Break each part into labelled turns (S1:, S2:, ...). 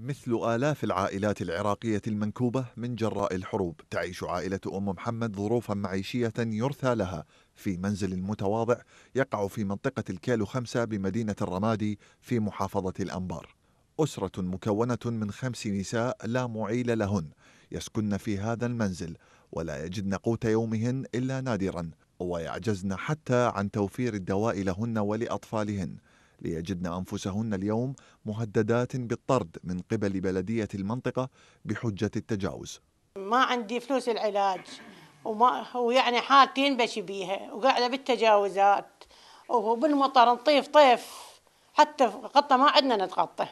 S1: مثل آلاف العائلات العراقية المنكوبة من جراء الحروب تعيش عائلة أم محمد ظروفا معيشية يرثى لها في منزل متواضع يقع في منطقة الكيلو خمسة بمدينة الرمادي في محافظة الأنبار أسرة مكونة من خمس نساء لا معيل لهن يسكن في هذا المنزل ولا يجدن قوت يومهن إلا نادرا ويعجزن حتى عن توفير الدواء لهن ولأطفالهن ليجدن أنفسهن اليوم مهددات بالطرد من قبل بلدية المنطقة بحجة التجاوز
S2: ما عندي فلوس العلاج وما ويعني حالتي بشي بيها وقاعدة بالتجاوزات وبالمطر نطيف طيف حتى غطى ما عدنا نتغطى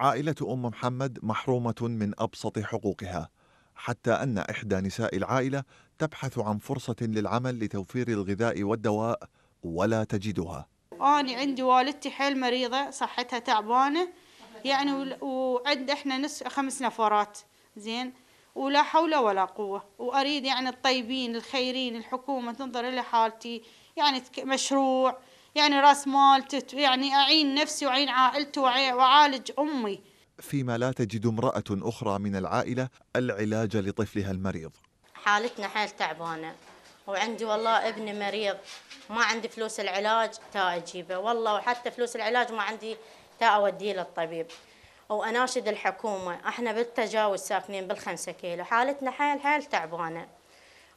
S1: عائلة أم محمد محرومة من أبسط حقوقها حتى أن إحدى نساء العائلة تبحث عن فرصة للعمل لتوفير الغذاء والدواء ولا تجدها
S2: أنا عندي والدتي حيل مريضة صحتها تعبانة يعني وعند احنا نس خمس نفرات زين ولا حول ولا قوة وأريد يعني الطيبين الخيرين الحكومة تنظر إلى حالتي يعني مشروع يعني راس مال يعني أعين نفسي وأعين عائلتي
S3: وأعالج أمي
S1: فيما لا تجد امرأة أخرى من العائلة العلاج لطفلها المريض
S3: حالتنا حيل تعبانة وعندي والله ابني مريض ما عندي فلوس العلاج تا اجيبه والله وحتى فلوس العلاج ما عندي تا اوديه للطبيب واناشد الحكومه احنا بالتجاوز ساكنين بالخمسة كيلو حالتنا حيل حيل تعبانه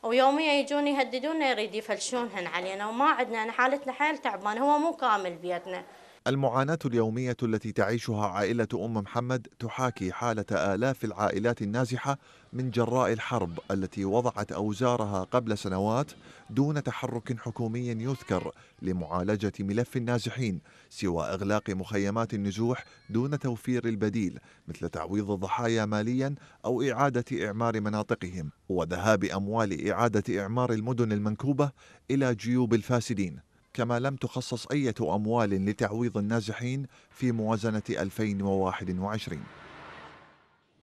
S3: ويوميا يجون يهددونا يريد يفلشونهن علينا وما عندنا حالتنا حيل تعبانه هو مو كامل بيتنا
S1: المعاناة اليومية التي تعيشها عائلة أم محمد تحاكي حالة آلاف العائلات النازحة من جراء الحرب التي وضعت أوزارها قبل سنوات دون تحرك حكومي يذكر لمعالجة ملف النازحين سوى إغلاق مخيمات النزوح دون توفير البديل مثل تعويض الضحايا ماليا أو إعادة إعمار مناطقهم وذهاب أموال إعادة إعمار المدن المنكوبة إلى جيوب الفاسدين كما لم تخصص أي أموال لتعويض النازحين في موازنة 2021